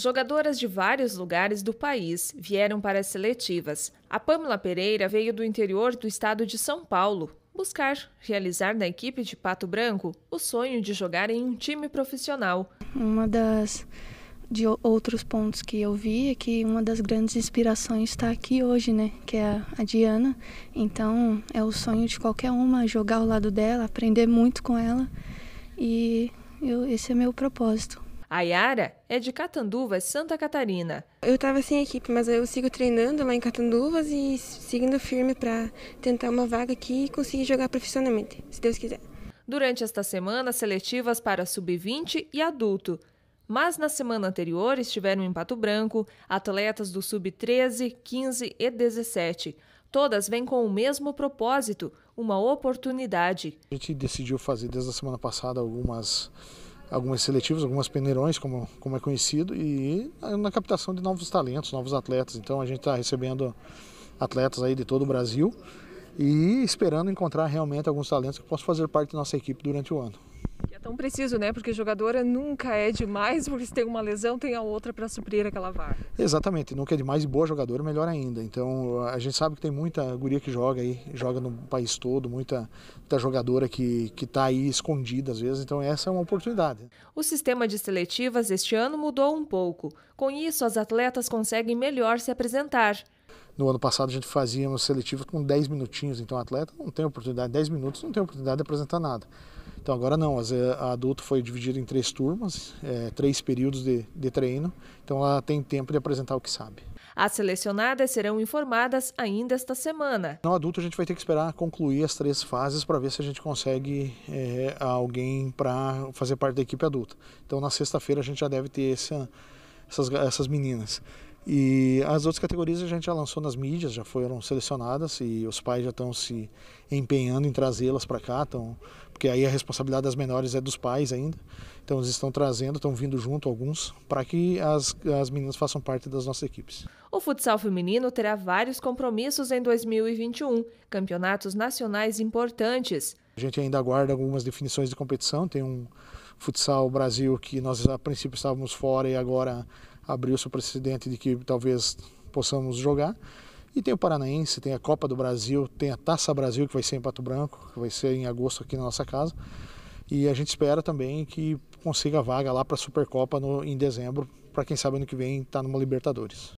Jogadoras de vários lugares do país vieram para as seletivas. A Pamela Pereira veio do interior do estado de São Paulo buscar realizar na equipe de Pato Branco o sonho de jogar em um time profissional. Uma das de outros pontos que eu vi é que uma das grandes inspirações está aqui hoje, né? Que é a, a Diana. Então é o sonho de qualquer uma jogar ao lado dela, aprender muito com ela e eu, esse é meu propósito. A Yara é de Catanduvas, Santa Catarina. Eu estava sem equipe, mas eu sigo treinando lá em Catanduvas e seguindo firme para tentar uma vaga aqui e conseguir jogar profissionalmente, se Deus quiser. Durante esta semana, seletivas para sub-20 e adulto. Mas na semana anterior estiveram em Pato Branco atletas do sub-13, 15 e 17. Todas vêm com o mesmo propósito, uma oportunidade. A gente decidiu fazer desde a semana passada algumas algumas seletivas, algumas peneirões, como, como é conhecido, e na captação de novos talentos, novos atletas. Então a gente está recebendo atletas aí de todo o Brasil e esperando encontrar realmente alguns talentos que possam fazer parte da nossa equipe durante o ano não preciso, né? Porque jogadora nunca é demais, porque se tem uma lesão, tem a outra para suprir aquela vaga. Exatamente, nunca é demais e boa jogadora, melhor ainda. Então a gente sabe que tem muita guria que joga aí, joga no país todo, muita, muita jogadora que está aí escondida às vezes, então essa é uma oportunidade. O sistema de seletivas este ano mudou um pouco. Com isso, as atletas conseguem melhor se apresentar. No ano passado a gente fazia uma seletiva com 10 minutinhos, então o atleta não tem oportunidade, 10 minutos não tem oportunidade de apresentar nada. Então agora não, eh, a adulto foi dividida em três turmas, é, três períodos de, de treino, então ela tem tempo de apresentar o que sabe. As selecionadas serão informadas ainda esta semana. No então, adulto, a gente vai ter que esperar concluir as três fases para ver se a gente consegue é, alguém para fazer parte da equipe adulta. Então, na sexta-feira, a gente já deve ter essas, essas meninas. E as outras categorias a gente já lançou nas mídias, já foram selecionadas e os pais já estão se empenhando em trazê-las para cá, estão porque aí a responsabilidade das menores é dos pais ainda. Então eles estão trazendo, estão vindo junto alguns, para que as, as meninas façam parte das nossas equipes. O futsal feminino terá vários compromissos em 2021, campeonatos nacionais importantes. A gente ainda aguarda algumas definições de competição, tem um futsal Brasil que nós a princípio estávamos fora e agora abriu-se o precedente de que talvez possamos jogar. E tem o Paranaense, tem a Copa do Brasil, tem a Taça Brasil, que vai ser em Pato Branco, que vai ser em agosto aqui na nossa casa. E a gente espera também que consiga vaga lá para a Supercopa no, em dezembro, para quem sabe ano que vem estar tá numa Libertadores.